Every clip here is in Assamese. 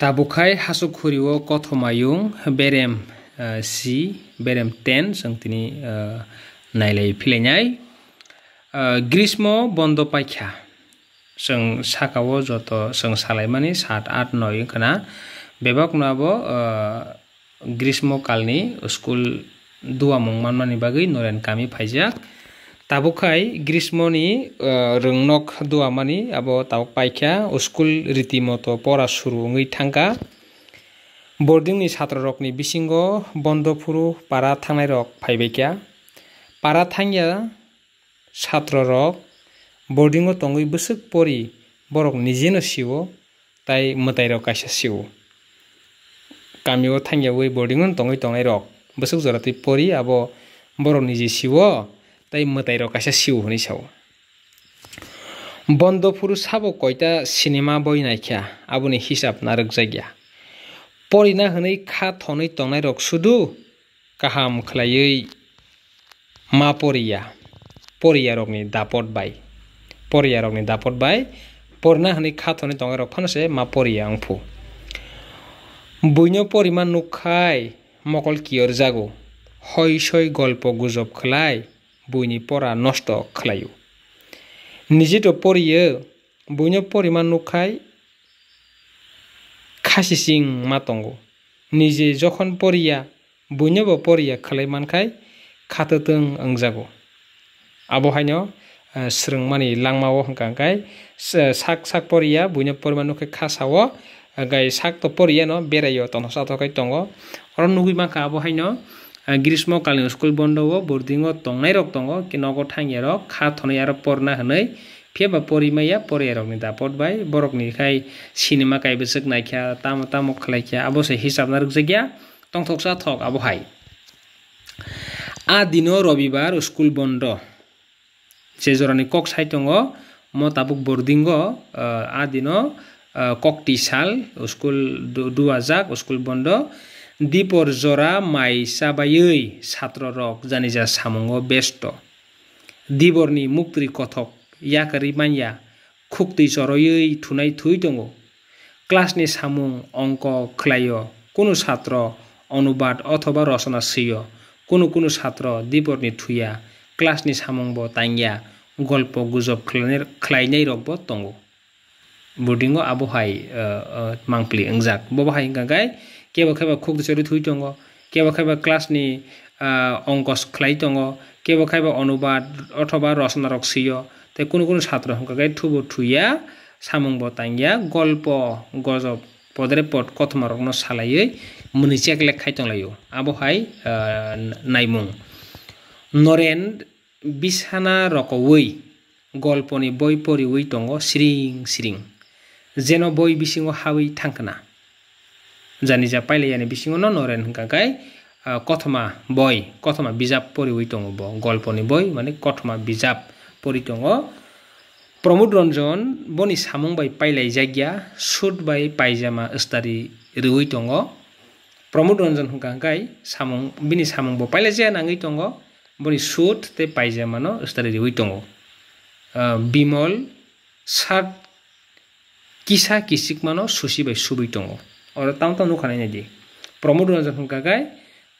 tabukai hasuk huriwo kothomayung berem eh, si berem ten seng tini eh, nailai pilenyai eh, grismo bondo paikha seng sakawo joto seng salaimani saat art noyung kana bebok nabo grismo kalni uskul dua mung manmani bagai noren kami pajak তাবুখাই গ্রীষ্মনি রংনক দুয়ামানি আবো তাও পাইখা স্কুল রীতিমতো পড়া শুরু ওই থাঙ্কা বর্ডিংনি ছাত্ররকনি বিসিঙ্গ বন্ধফুরু পাড়া থানায় রক ফাইবেকিয়া পাড়া থাঙ্গিয়া ছাত্র রক বর্ডিংও তঙ্গই বসুক পরি বরক নিজে নিও তাই মতাইর কাইসা শিও কামিও থাঙ্গিয়া ওই বর্ডিংও তঙ্গই তঙাই রক বসুক জরাতে পরি আবো বরক নিজে শিও তাই মতাইর কাছে সিউ হনি সাও বন্ধ পুরুষ কয়টা সিনেমা বই নাইখিয়া আবুনি হিসাব না রোগজাগিয়া না হই খা থনই তনাই রক শুধু কাহাম খালাইই মা পরিয়া পরিয়া রকনি দাপট বাই পরিয়া রকনি দাপট বাই পরিনা হই খা থনই তঙাই রক ফানসে মা পরিয়া অংফু বৈন পরিমাণ নুখাই মকল কিয়র জাগো হয় সয় গল্প গুজব খেলায় bunyi pora nosto klayu. Nijito pori ye bunyo pori manukai kasi sing matongo. Nije jokon pori ya bunyo bo pori ya klay mankai kato teng angzago. Abo hanyo eh, sereng mani lang mawo hengkang kai sak sak pori ya bunyo pori manukai kasawo. Eh, gai sak to pori ya no berayo tono sato kai tongo. Orang nugi maka abo hanyo. ग्रीष्मकालीन स्कूल बंद हो बोर्डिंग तंगना रग दंग कि नगर थी रग खा थे आरो पढ़ना हन फेबा परिमाया पढ़ाई रगनी दापट बै बरगनीखाय सिनेमा गायब सकनाखा तामो तामो खालायखा अब से हिसाब नारगजिया टंथकसा थक अबहाय आ दिनो रविवार स्कूल बंद जे जरानी कक साइ दङ म तबुक बर्डिङ आ दिन कक टिसाल स्कुल दुवाजाक स्कुल बन्द दीपर जरा माइसाबायै छात्र रक जानिजा सामंगो बेस्ट दिबरनि मुक्ति कथक याकारि माइया खुक्ति जरयै थुनाय थुइ दङ क्लासनि सामुं অঙ্ক ख्लायो কোনো ছাত্র অনুবাদ অথবা রচনা সিও কোনো কোনো ছাত্র দিপরনি থুইয়া ক্লাসनि সামংব তাইয়া গল্প গুজব ख्लायनाय रकबो दङ बुदिङो आबहाय मांप्लि ओंजाक बबहाय गागाय kebo khaiba khukdu chari thui tongo kebo khaiba class ni অঙ্ক খেলাই দङ কেবো খাইবা অনুবাদ অথবা রচনা রকসিও তাই কোনো কোনো ছাত্র সংখ্যাকে থুব থুইয়া সামং বতাঙ্গিয়া গল্প গজব পদরে পদ কথমা রকম সালাইয়ে মনিচেক লেখাই টংলাইও আবহাই নাইমুং নরেন বিছানা রকওই গল্পনি বই পড়িউই দङ স্রিং স্রিং যেন বই বিসিङাव হাউই থাঙ্কনা জানিজা পাইলে ইয়ানে বিশিং ন নরেন কাকাই কথমা বই কথমা বিজাব পরিবৈতং ব গল্পনি বই মানে কথমা বিজাব পরিতং প্রমোদ রঞ্জন বনি সামং বাই পাইলাই জাগিয়া সুদ বাই পাইজামা ইস্তারি রুই টং প্রমোদ রঞ্জন হুকাঙ্কাই সামং বিনি সামং ব পাইলাই জিয়া নাঙ্গি বনি সুদ তে পাইজামান ইস্তারি রুই টঙ বিমল সাত কিসা কিসিকমান সুসি বাই সুবি টঙ্গ oro tam tam nukha nai di promo dona jang hongka gai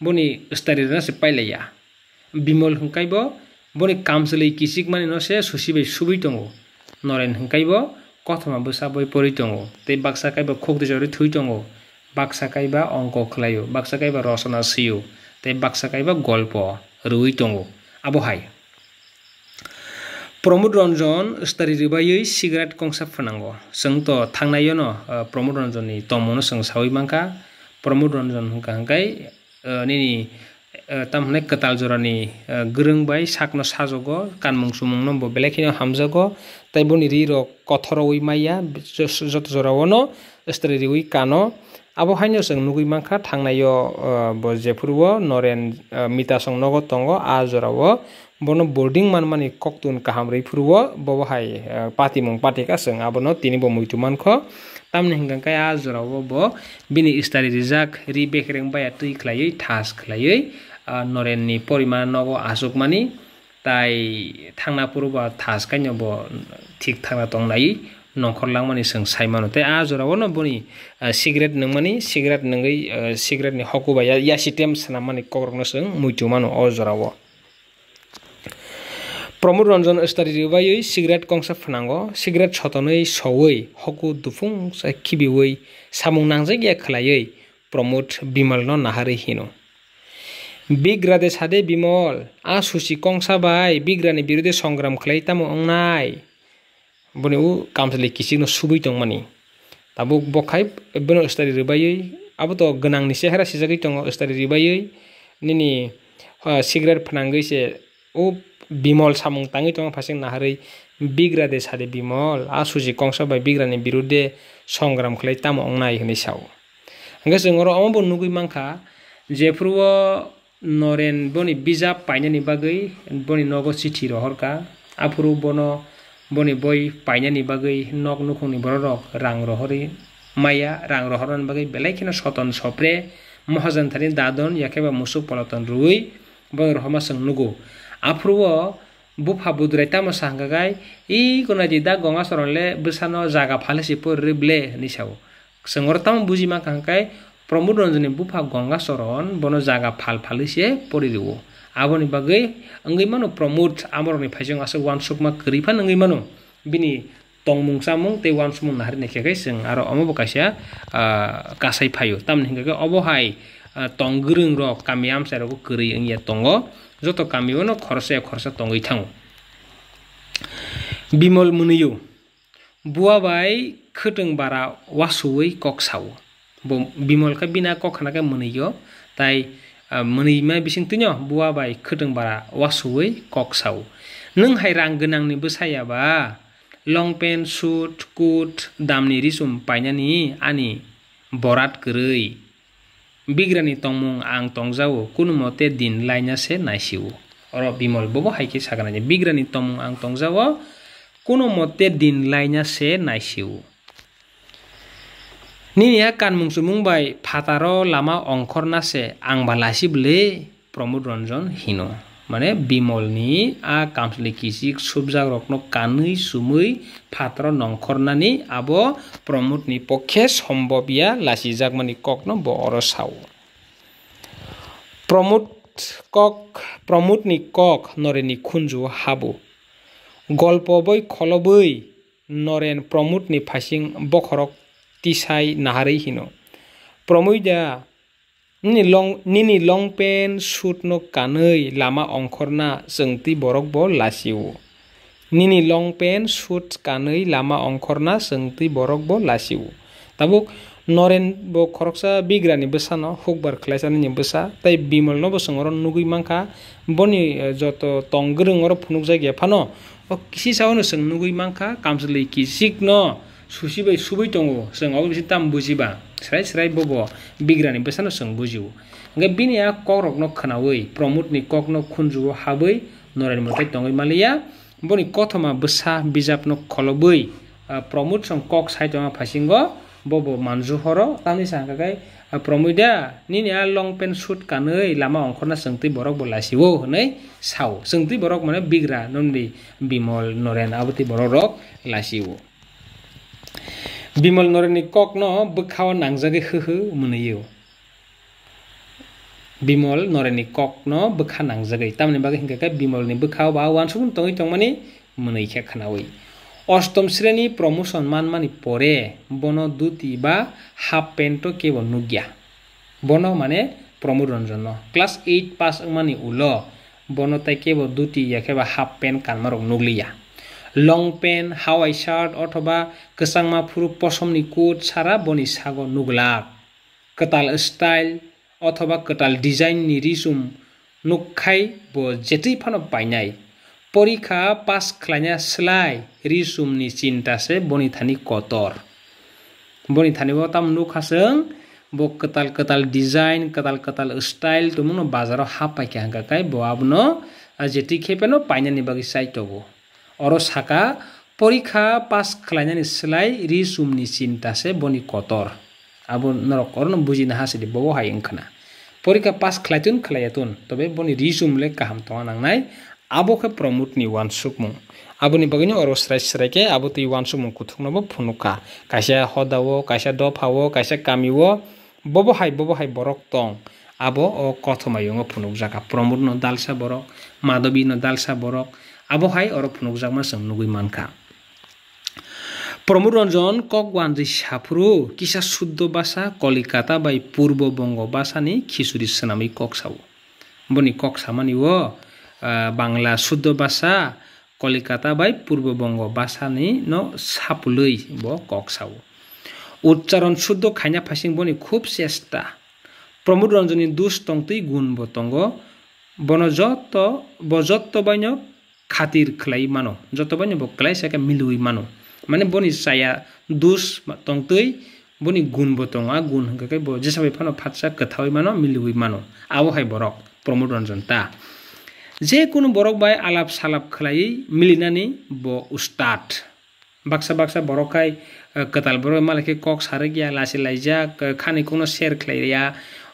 boni stari dona se pai laya bimol hongkai bo boni kamsle kisik mani no se susi bai subi tongo Naren হাইব কথমা বসাবই পরি দো তে বাক্সা কাইবা খোকদে জরে থুই দো বাক্সা কাইবা অঙ্ক খেলায়ও বাক্সা কাইবা রচনা সিও তে বাক্সা golpo গল্প tongo abo hai Pramod Ranjan स्टारि रिबायै सिगारेट कंसा फोनांगौ जोंथ' थांनायो न प्रमोद रन्जननि तमनो जों सावैबांखा प्रमोद रन्जन हंखांखाय निनि तामहने कताल जरानि गोरों बाय साकनो साजगो कानमुं सुमुं नम्बो बेलेखिनो हामजागो ताइबनि रिर कथरवै माइया जत जरावनो स्टारि रिवै कानो abo haino sung nugui mangkha thangnai yo bo jepurwo noren mita song nogo tongo a jorao bono boarding man mani kok tun kaham rei phuruo bobo hai pati mong pati ka seng abono tini bo muitu man kho tam ne hingkan kai azora bo bo bini istari rijak ri bekreng baya tui khlaioi thas khlaioi noren ni poriman nogo asuk mani tai thangna puruba thas kai nobo thik thangna tongnai नखरलांमानि सों साइमानो ते आजराव न बनि सिगरेट नोंमानि सिगरेट नोङै सिगरेटनि हकुबाया यासिटेम सानामानि कग्रगनो सों मुइटुमानो अजराव প্ৰমোদ ৰঞ্জন ইষ্টাৰী ৰিবাই ঐ চিগ্ৰেট কংচ ফনাংগ চিগ্ৰেট ছতনৈ চৱৈ সকু দুফুং খিবিৱৈ চামুং নাংজে গিয়া খেলায়ৈ প্ৰমোদ বিমল ন নাহাৰে হিনো বিগ্ৰাদে সাদে বিমল আ চুচি কংসা বাই বিগ্ৰানী বিৰুদ্ধে সংগ্ৰাম খেলাই তামো অংনাই বনে ও কামচালি কিছিনো চুবৈ তং মানে তাবো বখাই বনে ইষ্টাৰী ৰিবাই আবোতো গোনাং নিচেহেৰা চিজাকৈ তঙ ইষ্টাৰী ৰিবাই নিনি চিগ্ৰেট ফনাংগৈছে ও বিমল চামুং টাঙি টঙা ফাচিং নাহারি বিগ্রা দে সারে বিমল আ সুজি কংস বাই বিগ্রানি বিরুদ্ধে সংগ্রাম খেলাই তাম অং নাই হিনে সাউ হঙ্গে জঙ্গর অমব নুগুই মাংখা জেফ্রুব নরেন বনি বিজাব পাইনানি বাগৈ বনি নগ চিঠি রহরকা আফ্রু বন বনি বই পাইনানি বাগৈ নগ নুখুনি বড় রং রহরি মাইয়া রং রহরান বাগৈ বেলাইখিনা সতন সপ্রে মহাজানথারি দাদন একেবারে মুসুক পলতন রুই বই রহমাসং নুগু apruwo bupabudre tama sangga gai i kuna jida gonga soronle besano zaga pale sipo rible nisawo. Sengor tama buji ma kangkai promudo nzoni bupab gonga soron bono zaga pal pale sie pori riwo. Abo ni bagai enggi mano promud amoro ni pajong aso wan sukma keripan bini tongmung samung te wan sumung nahari nekia gai seng aro omo bokasia ah, kasai payo tam nengkaga obo hai ah, tong gereng ro kami am sero ko keri tonggo যত কামিও না খরচে খরচা তঙই থাও বিমল মুনিও বুয়াবাই খটং বারা ওয়াসুই কক সাও বিমলকে বিনা কখানাকে মুনিও তাই মুনিমা বিসিং তুই বুয়াবাই খটং বারা ওয়াসুই কক সাও নং হাই রাং গনাংনিবো সায়াবা লং পেন্ট সুট কুট দামনি রিসুম পাইনানি আনি বরাত গরৈ bigrani tongmung ang tongjao kunumote din laina se naisiu oro bimol bobo haike saganani bigrani tongmung ang tongjao kunumote din laina se naisiu নিনিয়া কানমুং সুমুংবাই ফাতার লামা অংখর নাসে আংবা লাসিবলে প্রমোদ রঞ্জন হিনো মানে বিমলনি আ কামস লিখিছি সুবজাগ রত্ন কানুই সুমুই ফাত্র নংখরনানি আব প্রমোদনি পক্ষে সম্ভবিয়া জাগ মানে কখনো বর সাউ প্রমোদ কক প্রমোদনি কক নরেনি খুঞ্জু হাবু গল্প বই খলবই নরেন প্রমোদনি ফাসিং বখরক তিসাই নাহারেই হিন প্রমৈদা নি লং নি নি লং পেন সুট ন কানৈ লামা অংখরনা চংতি বরক ব লাসিউ নি নি লং পেন সুট কানৈ লামা অংখরনা চংতি বরক ব লাসিউ তাবুক নরেন ব খরকসা বিগ্রানি বসানো হুকবার খ্লাইসানি নি বসা তাই বিমল ন বসঙ্গর নুগুই মাংকা বনি যত টংগ্রং ফুনুক জায়গা ফানো ও কিসি সাউন সং নুগুই মাংকা কামসলি কিসিক ন सुसिबाय सुबै दङ जों माबा मोनसे दाम बुजिबा स्राय स्राय बब बिग्रानि बेसानो जों बुजिव ओंखाय बिनिया कक्रकनो खोनावै प्रमदनि ककनो खुनजुआव हाबै नरायन मथाय दङै मालिया बनि कथमा बोसा बिजाबनो खलबै प्रमद सं कक साइड दङ फासिंग बब मानजु हर तानि सांखाय प्रमुदा निनिया लं पेन्ट सुट कानै लामा अंखरना सोंथि बरक बलासिव हनै साव सोंथि बरक माने बिग्रा नन्दि बिमल नरेन आबति बरक रक लासिव বিমল নৰেনী কক ন বাৱা নাংজাগে হ বিমল নৰেণী কক ন বা নাংজাগৈ তাৰমানে বাগে হিংকা বিমলনি বাৱ বা ওৱান চুবুন তঙি তংমানে মনৈখে খানাৱৈ অষ্টম শ্ৰেণী প্ৰমোশ্যন মান মানি পৰে বন দুটি বা হাফ পেণ্ট কেৱ নুগিয়া বন মানে Pramod Ranjan class eight pass মানে ওল বন তাই কেৱ দুটি ইয়াকে হাফ পেণ্ট কানমাৰক নুগলিয়া লং পেণ্ট হাৱাই চাৰ্ট অথবা কচাংমা ফুৰু পচমনি কোট চাৰা বনি চাগ নুগলাক কটাল স্টাইল অথবা কটাল ডিজাইননি ৰিজুম নুখাই ব যেতি ফানক পাইনাই পৰীক্ষা পাছ খালাইনা চেলাই চিন্তা চিন্তাছে বনি থানি কটৰ বনি থানিব তাম নুখাচং ব কটাল কটাল ডিজাইন কটাল কটাল ষ্টাইল তুমি বজাৰৰ হাফ পাইকা হাঁকাকাই বাবন যেতি খেপেনো পাইনানি বাকী চাই তবো অৰ চাকা পৰীক্ষা পাছ খেলাইনি চেলাই ৰি চুমনি চিন্তাছে বনি কটৰ আবু নৰকৰ বুজি নাহাছিলে ববহাই এংখনা পৰীক্ষা পাছ খেলাইতোন খেলাইতোন তবে বনি ৰি চুমলে কাহাম টঙা নাংনাই আবকে প্ৰমোদ নি ওৱান চুকমু আপুনি বগিনি অৰ চৰাই চৰাইকে আবতি ওৱান চুমু কুথুক নব ফুনুকা কাইছে সদাব কাইছে দ ফাব কাইছে কামিব ববহাই ববহাই বৰক টং আব অ কথমায়ঙ ফুনুক জাগা প্ৰমোদ ন দালচা বৰক মাধৱী ন দালচা বৰক abo hai orok phunukjakma chwngnugui mankha Pramod Ranjan ককওয়ানজি সাফরু কিসা শুদ্ধ ভাষা কলিকাতা বাই পূর্ববঙ্গ ভাষানি খিচুড়ি সোনামি ককসাও বনি ককসা মানি ও বাংলা শুদ্ধ ভাষা কলিকাতা বাই পূর্ববঙ্গ ভাষানি ন সাপলই ব ককসাও উচ্চারণ শুদ্ধ খাইনা ফাইসিং বনি খুব চেষ্টা প্রমোদ রঞ্জনী দুষ্টংতই গুণ বতঙ্গ বনজত বজত্ব বাইন खातिर खिलाई मानो जत पनि भोग खिलाई सके मिलुई मानो माने बनि साया दुस तङतै बनि गुण बतङ आ गुण हंकाकै बो जेसाबै फानो फातसा कथावै मानो मिलुई मानो आवो हाय बरक प्रमोद रन्जन ता जे कुनु बरक बाय आलाप सालाप खिलाई मिलिनानै ब उस्ताद बाक्सा बाक्सा बरकाय कताल बरक मालाखे कक सारे गया लासै लाइजा खाने कोनो शेयर खिलाइया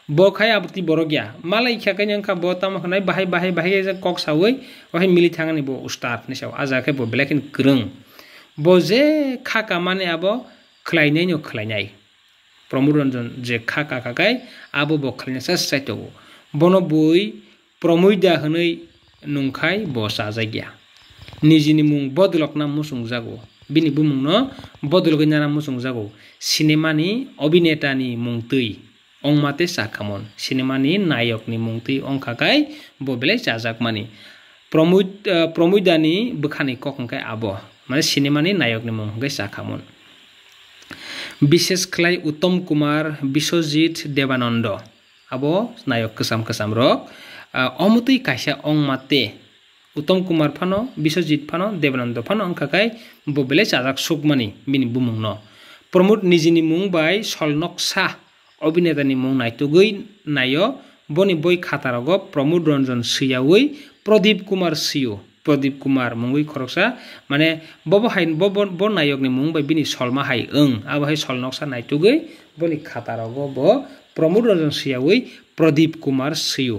बखाय आबति बरो गया माला इखाखैनो आंखा ब ताम होनाय बाहाय बाहाय बाहाय कक सावै अहाय मिलि थाङानि ब उस्तादनि सायाव आजाखै ब बेलाखिन गोरों बजे खाका माने आब ख्लायनायनि ख्लायनाय प्रमोद रन्जन जे खाका खाखाय आब ब ख्लायनाय सासे साइटआव बन बय प्रमयदा होनै नंखाय ब साजाय गया निजिनि मुं बदलकना मुसुं जागौ बिनिबो मुंनो बदलगैनाना मुसुं जागौ सिनेमानि अभिनेतानि मुं दै অংমাতে চাখামন চিনেমানি নায়কনি মুংতুই অংখাকাই ববেলে যাজাকমানি প্ৰমোদ প্ৰমোদানি বোখানি ককংকাই আব মানে চিনেমানি নায়কনি মুংকাই চাখামন বিশেষ খ্লাই উত্তম কুমাৰ বিশ্বজিত দেৱানন্দ আব নায়ক কেচাম কেচাম ৰক অমতুই কাইছা অংমাতে উত্তম কুমাৰ ফানো বিশ্বজিত ফানো দেৱানন্দ ফানো অংখাকাই ববেলে যাজাক চুকমানি বিনি বুমুং ন প্ৰমোদ নিজিনি মুং বাই চলনক চাহ অভিনেতা নি মৌ নাইটুগৈ নাইয় বনি বৈ খাতারগ প্রমোদ রঞ্জন সিয়াউই প্রদীপ কুমার সিও প্রদীপ কুমার মুঙ্গুই খরকসা মানে বব ব নায়কনি মুং বাই বিনি সলমা হাই অং আবো হাই সলনকসা নাইটুগৈ বনি খাতারগ ব প্রমোদ রঞ্জন সিয়াউই প্রদীপ কুমার সিও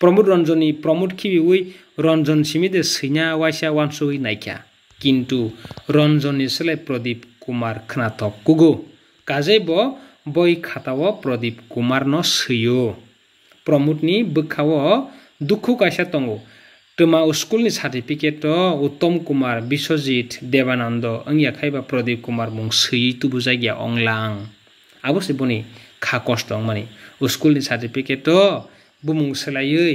প্রমোদ রঞ্জনী প্রমোদ খিবিউই রঞ্জন সিমিদে সিনা ওয়াইসা ওয়ানসুই নাইকা কিন্তু রঞ্জনী সেলাই প্রদীপ কুমার খনাতক কুগো কাজে ব বই बै खाताव प्रदीप कुमारन सैयो प्रमोदनि बोखाव दुखु कायसा दङ তোমা স্কুলনি সার্টিফিকেট উত্তম কুমার বিশ্বজিৎ দেবানন্দ অংয়া খাইবা প্রদীপ কুমার মূ সৈ তুবু জায়গা অংলাং অবশ্যই বনি খা কষ্ট মানে স্কুলনি সার্টিফিকেট বুমুং সোলাयै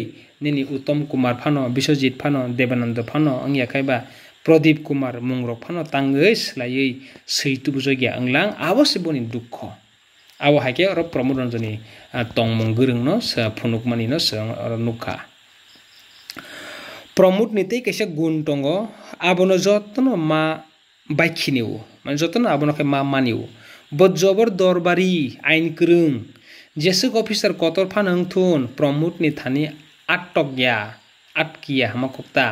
নিনি উত্তম কুমার ফানো বিশ্বজিৎ ফানো দেবানন্দ ফানো অংয়া খাইবা প্রদীপ কুমার মুং রক ফানো তাঙ্গৈ সোলাयै সৈতুবু জায়গা অংলাং অবশ্যই বনি দুঃখ awo haike oro promoron joni ah, tongmong gurung no sa phunuk mani no sa oro nukha Pramod নিতেই কেসে গুণ টঙ্গ আবনো যত্ন মা বাইখিনিও মানে যত্ন আবনকে মা মানিও বজ্জবর দরবারি আইন ক্রং জেসুক অফিসার কতর ফান হংথুন প্রমোদ নিথানি আটক গিয়া আটকিয়া হামাকক্তা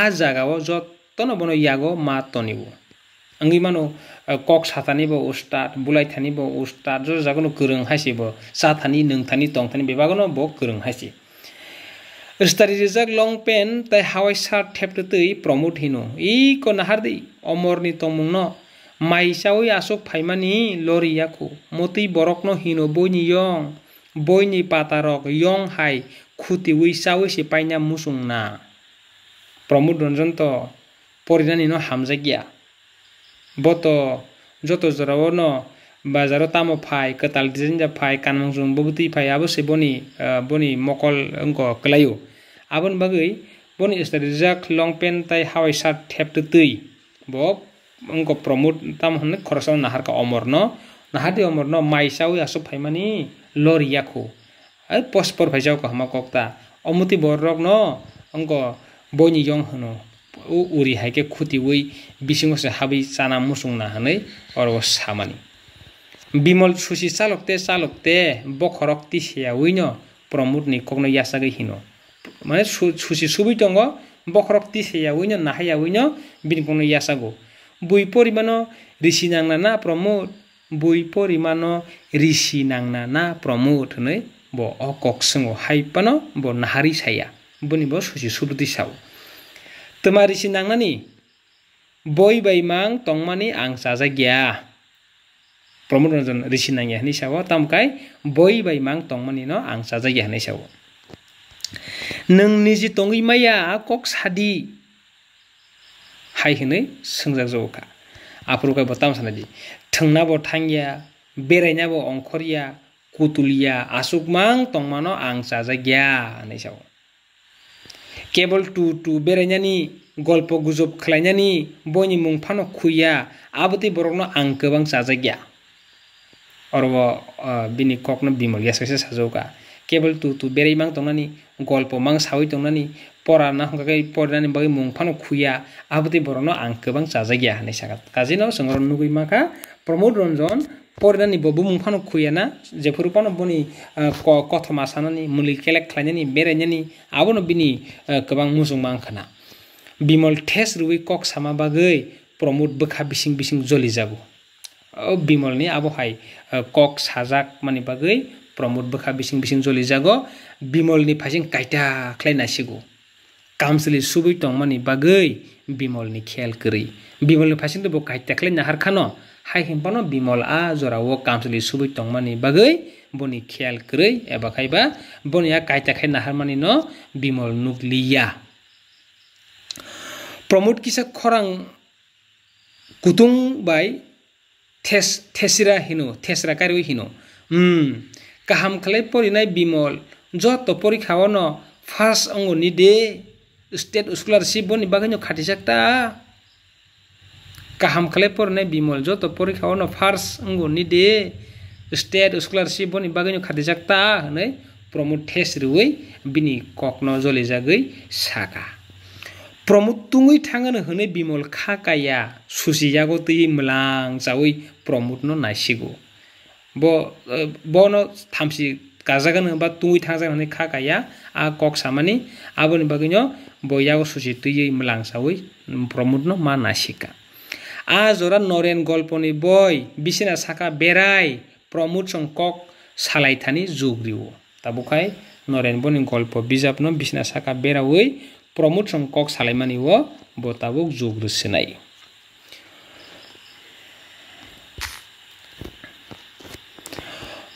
আ জাগাও যত্ন বন ইয়াগো মা তনিও अंगी मानो कक साथानि बो उस्ताद बुलाय थानि बो उस्ताद जो जागोनो गोरों हासि बो साथानि नोंथानि दंथानि बेबागोनो बो गोरों हासि स्टारि रिजाक लंग पेन ताइ हावाइ सार्ट थेपटो तै प्रमोट हिनो इ को नाहारदि अमरनि तमुं न माइसावै आसुक फाइमानि लरियाखौ मति बरकनो हिनो बयनि यं बयनि पातारक यं हाय खुति उइसावै सिपाइना मुसुंना प्रमोद रन्जन त परिनानि न हामजागिया বতো যত জরাবো ন বাজারও তামো ফাই কতাল ডিজাইন যা ফাই কানমংজং বগুতি ফাই আবো সে বনি বনি মকল অঙ্ক কলাইও আবন বাগই বনি এস্তা রিজাক লং পেন তাই হাওয়াই সার ঠেপতে তুই ব অঙ্ক প্রমোদ তাম হনে খরচ নাহার কা অমর ন নাহাদি অমর ন মাইসাও আসো ফাই মানে লরিয়াকু আর পস্পর ভাইজাও কমা কক্তা অমুতি বর রক ন অঙ্ক বনি জং হনো उरि हाइके खुति वै बिसिङसे हाबै चाना मुसुं नाहानै अरबो सामानि बिमल सुसि चालकते चालकते बखरक तिसिया उइन प्रमोदनि कग्न यासागै हिन माने सुसि सुबै दङ बखरक तिसिया उइन नाहाया उइन बिनि कग्न यासागौ বই পরিমাণ ঋষি নাংনা না প্রমোদ বই পরিমাণ ঋষি নাংনা না প্রমোদ হनै ব অকক সঙ্গ হাইপানো ব নাহারি সাইয়া বনি ব সুসি সুরুদি সাও Tumari sinang nani boy bay mang tong mani ang sasa gya. Promo nonton risinang yah nih sawo tam kai boy bay mang tong mani no ang sasa gya ni sawo. Neng nizi tongi maya kok sadi hai hinai seng zak zowo ka. Apuru kai botam sana di teng nabo ya bere nyabo ong ya, kutulia ya, asuk mang tong mano ang sasa gya ni sawo kebol tu tu berenyani golpo guzop klanyani bonyi mung pano kuya abuti borono angke bang sazegya orwo uh, bini kokno bimol ya sese sazoka kebol tu tu berenyi mang nani, golpo mang sawi nani, pora na hongka kai pora nani bagi mung pano kuya abuti borono angke bang sazegya nesakat kazino sengoro nugi maka promodonzon. फरायनानै बुमुं फानो खुयाना जेफोर पानो बनि कथमा सानानै मुलि केलेक खालायनानै बेरायनानै आबोनो बिनि गोबां मुजुमा आंखाना बिमल थेस रुइ कक सामा बागै प्रमद बोखा बिसिं बिसिं जलि जाबो बिमलनि आबहाय कक साजाक मानि बागै प्रमद बोखा बिसिं बिसिं जलि जागो बिमलनि फाइसिं कायटा खालायनासिगौ कामसलि सुबै टंमानि बागै बिमलनि खेल गोरै बिमलनि फाइसिं दबो कायटा खालायना हारखानो হাই সিম্পানো বিমল আ জরাও কামচলি সুবি টংমানি বাগৈ বনি খেয়াল ক্রৈ এবা খাইবা বনিয়া কাইতা খাই নাহারমানি ন বিমল নুকলিয়া প্রমোদ কিসা খরাং কুতুং বাই থেস থেসিরা হিনু থেসরা কারি হিনু কাহাম খালাই পরিনাই বিমল যত পরীক্ষাও ন ফার্স্ট অঙ্গনি দে স্টেট স্কলারশিপ বনি বাগৈ খাটি সাকটা गाहाम खालामफोरनाय बिमल जत परिखायावनो फार्स्ट अंग निदे स्टेट स्कलारशिप बनि बागैनो खादिजाक्ता होनै प्रमद थेसरिवै बिनि कक्न जलिजागै साका प्रमद तुङै थाङोनो होनै बिमल खाकाया सुसिजागौ दै मोलां जावै प्रमदनो नायसिगौ ब बन थामसि गाजागोन होनबा तुङै थाजागोन होनै खाकाया आ कक सामानि आबोनि बागैनो बयागौ सुसि दैयै मोलां जावै प्रमदनो मा नासिका আজ ওৰা নৰেন গল্পনি বই বিচনা চাকা বেৰাই প্ৰমোদ সংকক সালাই থানি যোগ দিব তাবুকাই নরেন বনি গল্প বিজাব ন বিছনা সাকা বেড়াওই প্রমোদ সংকক সালাইমানিও বতাবুক যোগ রুসিনাই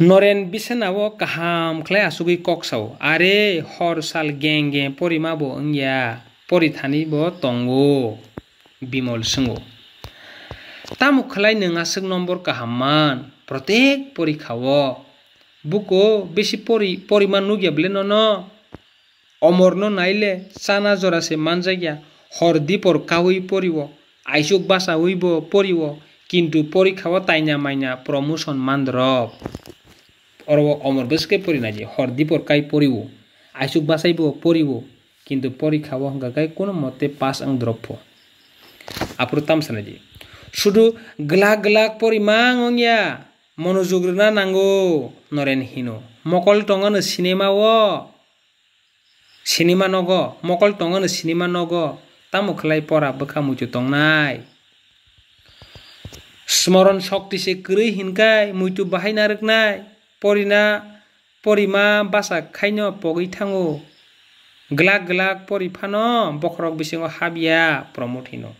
নরেন বিছনাব কাহাম খাই আসুগী কক চাও আৰে হৰ সাল গেং গে পৰিমাব ইয়া পৰিথানিব টঙ্গ বিমল সঙ্গ তা মুখলাই নাসক নম্বৰ মান প্ৰত্যেক পৰীক্ষাও বুকো বেছি পৰি পৰিমাণ নুগিয়া বোলে ন অমৰ্ণ নাইলে চানা জৰাছে মানজাগিয়া হৰ্দি পৰকা হৈ পৰিব আইচুক বাচা হৈব পৰিব কিন্তু পৰীক্ষাও তাইনা মাইনা প্ৰমোশ্যন মান্দৰৱ অৰ অমৰ বেছিকে পৰি নাযায় হৰ্দি পৰকাই পৰিব আইচুক বাচাইব পৰিব কিন্তু পৰীক্ষাও সংখ্যাকাই কোনো মতে পাছ আং দ্ৰব্য আপুনি তামচা নাযায় শুধু গ্লাক গ্লাক পর ইমান অঙিয়া মনোযোগ না নাঙ্গো নরেন হিনো মকল টঙ সিনেমা ও সিনেমা নগ মকল টঙ সিনেমা নগ তা মুখলাই পরা বোকা মুচু টংনাই স্মরণ শক্তি সে কৃই হিনকাই মুইটু বাহাই না রেকনাই পরিনা পরিমা বাসা খাইন পগৈ থাঙো গ্লাক গ্লাক পরিফান বখরক বিশেষ হাবিয়া প্রমোদ হিনো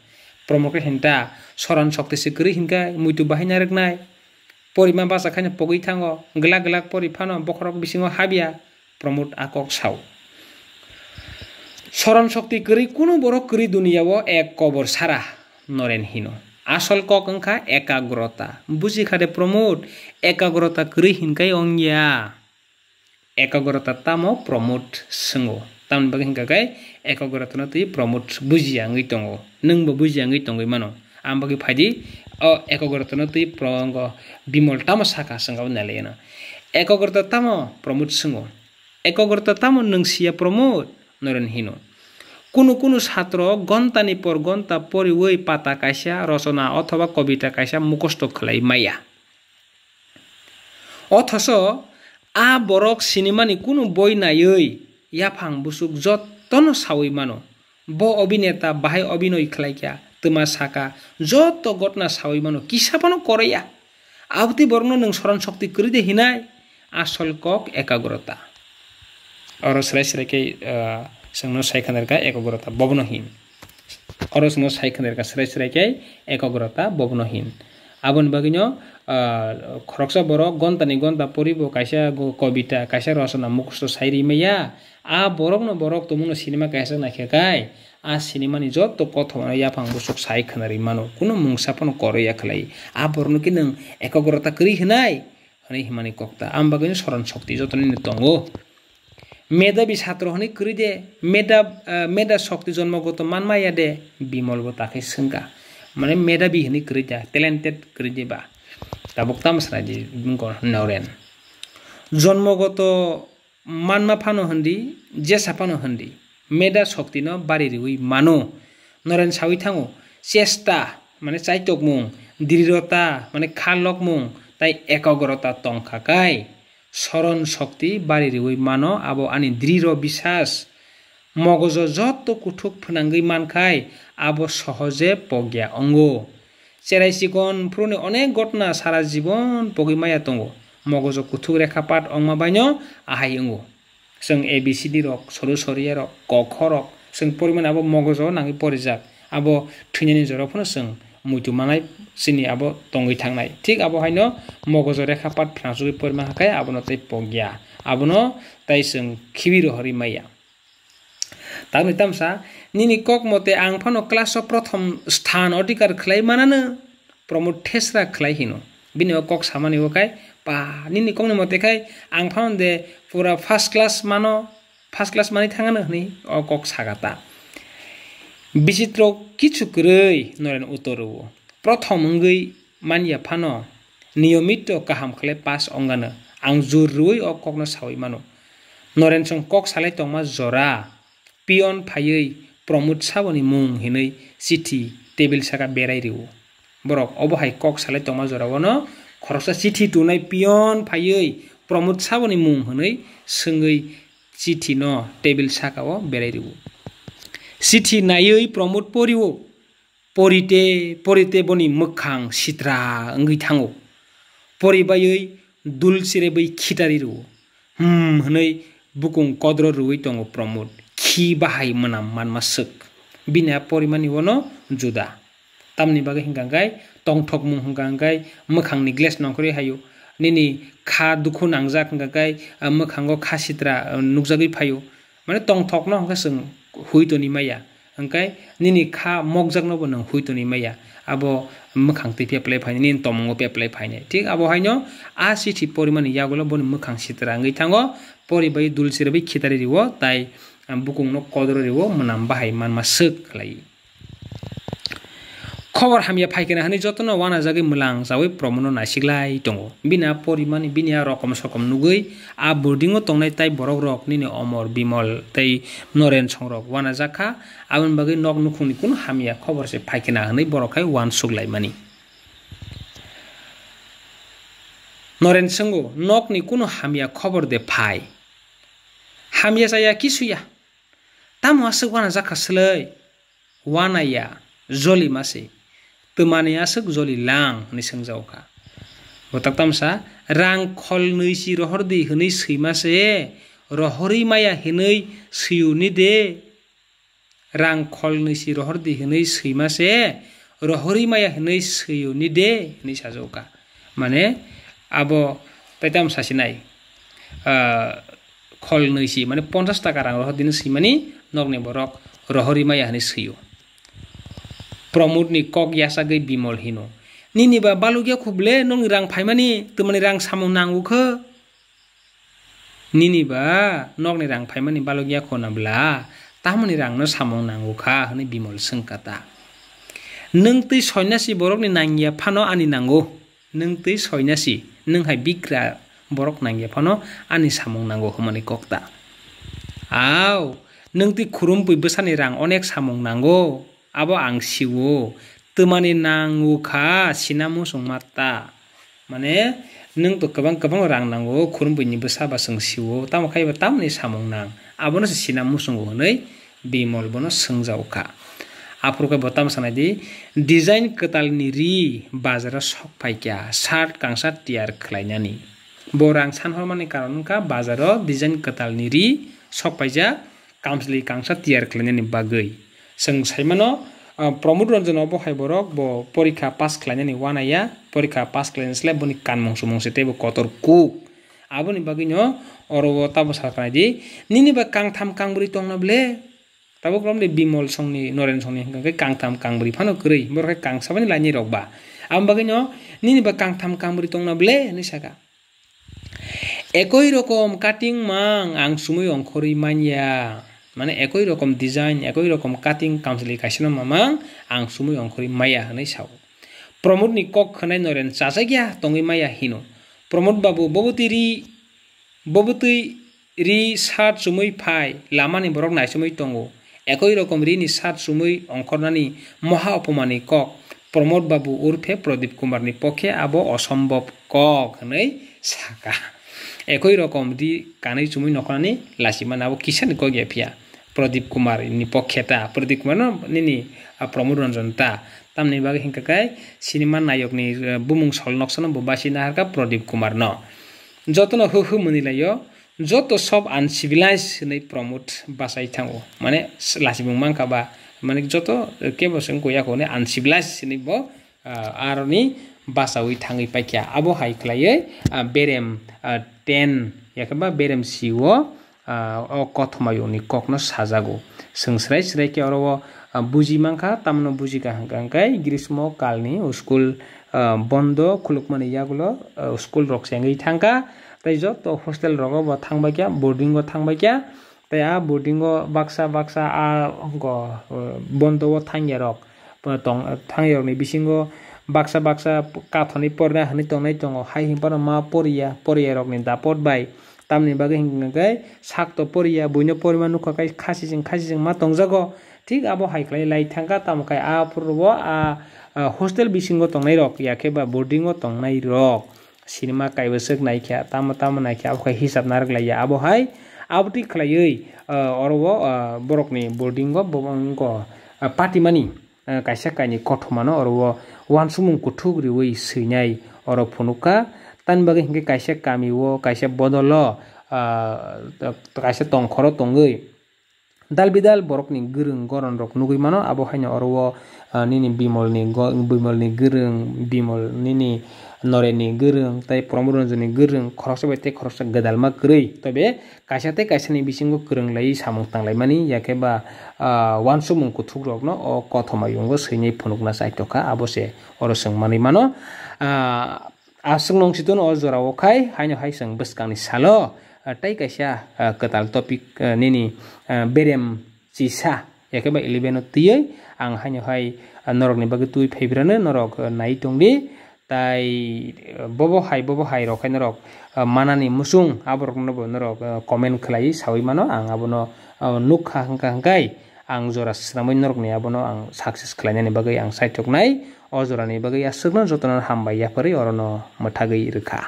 ব্রহ্মকে हिंता सरण শক্তি सिकरी हिंका मुइतु बाहिना रगनाय परिमा बासा खाने पगै थाङो গলা गला परिफानो बखरक बिसिङो হাবিয়া প্রমোদ আকক साव সরণ শক্তি করি কোনো বড় করি দুনিয়াও এক কবর সারা নরেন হীন আসল অংখা একাগ্রতা বুঝি খাদে প্রমোদ একাগ্রতা করি হিনকাই অংগিয়া একাগ্রতা তামো প্রমোদ সঙ্গ tamni bagay hinka kai ekogoratona tui promote bujiyangui tongo nungbo bujiyangui tongui mano amo bagay phaidi o ekogoratona tui prongo bimol tamo saka sangao nalayana ekogorata tamo promote sungo ekogorata tamo nungsiya promote noren hino কোনো কোনো ছাত্র ঘন্টানি পর ঘন্টা পরে ওই পাতা কাইসা রচনা অথবা কবিতা কাইসা মুখস্থ খেলাই মাইয়া অথচ আ বরক সিনেমানি কোনো বই নাই yaphang বুসুক যত্ন sawi মানো ব অভিনেতা বাহাই অভিনয় khlaikya তোমার সাকা যত ঘটনা সাবই মানো কিসাপানো করেয়া আবতি বর্ণ নং স্মরণ শক্তি করে দে হিনাই আসল কক একাগ্রতা অর সেরাই সেরাইকে সঙ্গ সাইখানের কা একাগ্রতা ববনহীন অর সঙ্গ সাইখানের কা সেরাই সেরাইকে একাগ্রতা ববনহীন আবন বাগিন খরকসা বড় গন্তানি গন্তা পরিব কাইসা কবিতা কাইসা রচনা মুখস্থ সাইরি মেয়া আ বৰক ন বৰক তোমাৰ চিনেমা কাহে চাই নাখেকাই আ চিনেমানি যত কথা ইয়াফা বুচক চাই খানাৰ ইমানো কোনো মংসাপন কৰে ইয়াকলাই আ বৰনো কি নং একগ্ৰতা কৰি হেনাই হেনে সিমানে কক্তা আম বাগানী স্মৰণ শক্তি যতনে নিতংগ মেধাবী ছাত্ৰ হনি কৰি দে মেধা মেধা শক্তি জন্মগত মানমা ইয়া দে বিমল তাকে চিংগা মানে মেধাবী হেনি কৰি দিয়া টেলেণ্টেড কৰি দিবা তাবক তামচৰা দি নৰেন জন্মগত মানমা ফানো হন্দি জেসা ফানো হন্দি মেদা শক্তি ন বাড়ি রুই মানো নরেন সাউই থাঙো চেষ্টা মানে চাইতক মুং দৃঢ়তা মানে খালক মুং তাই একাগ্রতা টংখাকাই স্মরণ শক্তি বাড়ি রুই মানো আবো আনি দৃঢ় বিশ্বাস মগজ যত কুঠুক ফোনাঙ্গি মানখাই আবো সহজে পগিয়া অঙ্গ চেরাই চিকন ফুরনে অনেক ঘটনা সারা জীবন পগিমায়া দঙ্গ মগজু কুথু ৰেখাপাত অংমাবাইনো আহাই অংগ চং এ বি চি ডি ৰক সৰু চৰিয়া ৰক কখ ৰক চং পৰিমাণ আব মগজু নাঙি পৰিজাত আব থৈনি জৰফনো চং মৈতুমানাই চিনি আব টঙি থাকাই ঠিক আব হাইনো মগজু ৰেখাপাত ফ্ৰাঞ্চৰি পৰিমাণ হাকাই আপোনাৰ তাই পগীয়া আপোন তাই চং খিবিৰ হৰি মাইয়া তাৰ নিতামচা নিনি কক মতে আংফানো ক্লাছৰ প্ৰথম স্থান অধিকাৰ খেলাই মানানো প্ৰমোদ ঠেচৰা খেলাই হিনো bini o kok samani o kai pa nini kong ni mo te kai ang pound de pura first class mano first class mani tangan o ni o kok sagata bisitro kichu kurei noren utoro wo proto mungui man ya pano niomito kaham kle pas ongana ang zurui o kok no sawi mano noren song kok sale tong mas zora pion payei promut sawani mung hinei city table saka berai riwo বৰক অৱহাই কক চালে তমা জৰাব ন খৰচা চিঠি টুনাই পিয়ন ফায়ৈ প্ৰমোদ চাবনি মুং হৈ চিঙৈ চিঠি ন টেবিল চাকাও বেৰাই দিব চিঠি নাইয়ৈ প্ৰমোদ পৰিব পৰিতে পৰিতে বনি মোখাং চিত্ৰা ঐ থাঙো পৰিবায়ৈ দুলচিৰে বৈ খিতাৰি ৰুব হুম হৈ বুকুং কদ্ৰ ৰুৱৈ টঙ প্ৰমোদ খি বাহাই মোনাম মানমা চক বিনা পৰিমাণিব ন জুদা tamni bage hingkangai tongthok mung hingkangai mokhang ni glass nong nongkhori hayu nini kha dukhu nangjak hingkangai mokhango kha sitra nukjagui phayu mane tongthok no hingka sung huitoni maya hingkai nini kha mokjak no bonang huitoni maya abo mokhang te peplai phaini nin tomongo peplai phaini thik abo haino a sithi poriman yagulo bon mokhang sitra ngai thango pori bai dulsir bai khitari riwo tai bukung no kodro riwo manam bahai man ma sek lai খবর হামিয়া ফাইকেনা হানি যত্ন ওয়ান আজাগে মুলাং জাওই প্রমণ নাইসিগলাই দङ বিনা পরিমাণ বিনা রকম সকম নুগৈ আ বোর্ডিংও টংনাই তাই বরক রক নিনে অমর বিমল তাই নরেন সংরক ওয়ান আজাখা আবন বাগে নক নুখুনি কোন হামিয়া খবর সে ফাইকেনা হানি বরকাই ওয়ান সুগলাই মানি নরেন সঙ্গো নকনি কোনো হামিয়া খবর দে ফাই হামিয়া যায়া কিছুয়া তামো আছে ওয়ান আজাখা সলাই ওয়ান আইয়া জলি মাসে তোমানে আসক জলি লাং নিসং যাওকা গতক তামসা রাং খল নৈসি রহর দি হই সৈমাসে রহরি মায়া হেনই সৈনি দে রাং খল নৈসি রহর দি হই সৈমাসে রহরি মায়া হেনই সৈনি দে নি সাজৌকা মানে আব তাই তামসা সিনাই খল নৈসি মানে পঞ্চাশ টাকা রাং রহর দিন সৈমানী নগ্নে বরক রহরি মায়া হেনে সৈয় प्रमोदनि कक यासागै बिमल हिनो निनिबा बालुगे खुबले नों रां फायमानि तुमनि रां सामु नांगौखो निनिबा नगनि रां फायमानि बालुगिया खनाब्ला तामनि रांनो सामु नांगौखा होनो बिमल सोंकाता नों तै सन्यासि बरकनि नाङिया फानो आनि नांगौ नों तै सन्यासि नोंहा बिग्रा बरक नाङिया फानो आनि सामु नांगौ होमानि कक्ता आव नों तै खुरुम बैबोसानि रां अनेक सामु नांगौ abo ang siwo temani nangu ka sinamu song mata mane neng to kebang-kebang orang nangu kurung bunyi besa baseng siwo tamu kai ba tamu ni samung nang abo nasi sinamu song go nai bimol bono seng zau ka apur kai botam sana di design ketal niri bazara sok pai kia sart kang sart tiar kelainya ni borang san hol mane karon ka bazara design ketal niri sok pai kia kamsli kang sart tiar kelainya ni bagai जों सैमानो प्रमोद रन्जनाव बहायबरक ब परीक्षा पास खालायनानै वान आइया परीक्षा पास खालायनोसैलाय बनि कान मंसु मंसे तेबो कतर कुक आबोनि बागैनो अरबता बसारखानायदि निनि बा कां थाम कां बुरि दं नब्ले ताबो ग्रमले बिमल संनि नरेन संनि हेंगाखै कां थाम कां बुरि फानो गोरै बरखै कां साबानि लाइनि रगबा आं बागैनो निनि बा कां थाम कां बुरि दं नब्ले निसागा একই রকম কাটিং মাং আং সময় অংখরি মানিয়া মানে একই রকম ডিজাইন একই রকম কাটিং কামসলি কাইসিনা মামাং আং সুমুই অংখরি মায়া হনাই সাও প্রমোদনি কক হনাই নরেন চাচা গিয়া টঙি মায়া হিনো প্রমোদ বাবু ববতী রি ববতী রি সাত সুমুই ফাই লামানি বরক নাইসুমুই টঙ্গো একই রকম রিনি সাত সুমুই অংখরনানি মহা অপমানি কক প্রমোদ বাবু উর্ফে প্রদীপ কুমারনি পক্ষে আবো অসম্ভব কক হনাই সাকা একই রকম দি কানে চুমুই নখরানি লাসিমা নাবো কিসানি কক এফিয়া Pradip Kumar ini poketa Pradip Kumar no ini promo ronjon ta tam nih bagai hingga siniman sinema nayok nih eh, bumung sol noksono bobasi naharka Pradip Kumar no joto no hoho menilai yo joto sob an civilis nih promote basai tango mane lasi bumang kaba mane joto eh, kebo sengko yako nih an civilis nih bo eh, aroni basa wi tangi pakia abo hai klaye berem ten ya yakaba berem siwo o kothma yung ni kokno sajago sengsrai srai ke orowo buji mangkha tamno buji ka hangkangkai grismo kalni uskul bondo khulukmani yagulo uskul roksengi thangka tai jo to hostel rogo ba thangbakya boarding go thangbakya tai a boarding go baksa baksa a go bondo wo thangyarok tong thangyar ni bisingo baksa baksa kathoni porna hani tongnai tongo hai himpara ma poriya poriya rok ni dapot bai tamni bagai hingkai sakto poria buino porima nukakai kasi jeng kasi jeng matong zago tik abo haiklai lai tangka tamkai a purwo a hostel bisingo tong nai rok yake ba boardingo tong nai rok sinema kai besek nai kia tamma tamma nai kia abo kai hisap narak lai ya abo hai abo tik klai yoi orwo borok ni boardingo bobongko pati mani kaisa kaini kotomano orwo wansumung kutugri wai sinyai orwo punuka tan bagay hingke kaisa kami o kaisa bodolo kaisa tongkhoro tongoi dal bidal borokni gurung goron rok nugui mano abo haino oro o nini bimol bimolni gurung bimol nini noreni gurung tai promoronjoni gurung khoroksa bai tei khoroksa gadalma kurui tobe kaisa tei kaisani bisinggo gurung lai samung tang tanglaimani yake ba kutuk rok no o kothoma yungo punuk nasai toka abo se oro mani mano asung nong situ o ozora wokai sang bus sang ni salo tai kaisa ketal topik nini berem sisa ya ilibe no tiyai ang hanyo hai norok ni bagi tui birane norok nai di tai bobo hai bobo hai rok norok mana ni musung no bo norok komen khlai sawi mano ang abono nuk kai ang zora sramoi norok ni abono ang success khlainani bagai ang tok nai ozurani bagai asirna jotana hamba yapari orono matagai irka